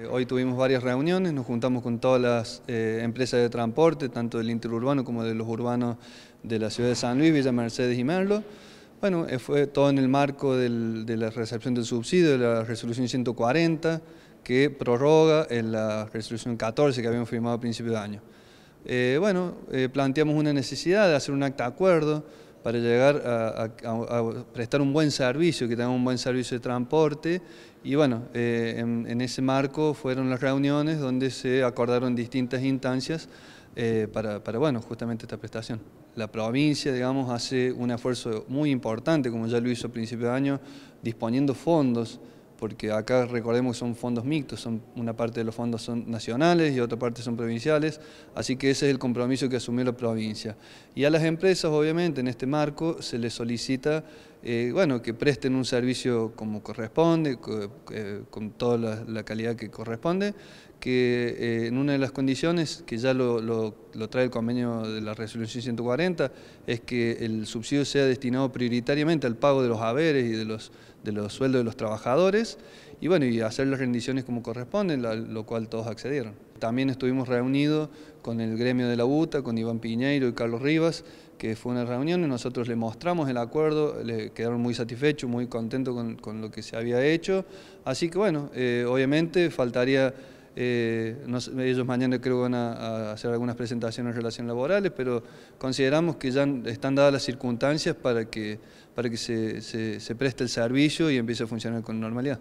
Eh, hoy tuvimos varias reuniones, nos juntamos con todas las eh, empresas de transporte, tanto del interurbano como de los urbanos de la ciudad de San Luis, Villa Mercedes y Merlo. Bueno, eh, fue todo en el marco de la recepción del subsidio, de la resolución 140, que prorroga la resolución 14 que habíamos firmado a principio de año. bueno, planteamos una necesidad de hacer un acta de acuerdo, para llegar a, prestar un buen servicio, que tengan un buen servicio de transporte. Y bueno, eh, en, ese marco fueron las reuniones donde se acordaron distintas instancias eh, para, bueno, justamente esta prestación. La provincia, digamos, hace un esfuerzo muy importante, como ya lo hizo a principio de año, disponiendo fondos porque acá recordemos que son fondos mixtos, son, una parte de los fondos son nacionales y otra parte son provinciales, así que ese es el compromiso que asumió la provincia. Y a las empresas, obviamente, en este marco se les solicita eh, bueno, que presten un servicio como corresponde, eh, con, toda la, calidad que corresponde, que eh, en una de las condiciones que ya lo, trae el convenio de la resolución 140 es que el subsidio sea destinado prioritariamente al pago de los haberes y de los, de los sueldos de los trabajadores y bueno, y hacer las rendiciones como corresponden, lo cual todos accedieron. También estuvimos reunidos con el gremio de la UTA, con Iván Piñeiro y Carlos Rivas, que fue una reunión y nosotros le mostramos el acuerdo, le quedaron muy satisfechos, muy contentos con, lo que se había hecho. Así que bueno, eh, obviamente faltaría... Eh, ellos mañana creo van a, hacer algunas presentaciones en relación laborales, pero consideramos que ya están dadas las circunstancias para que, para que se preste el servicio y empiece a funcionar con normalidad.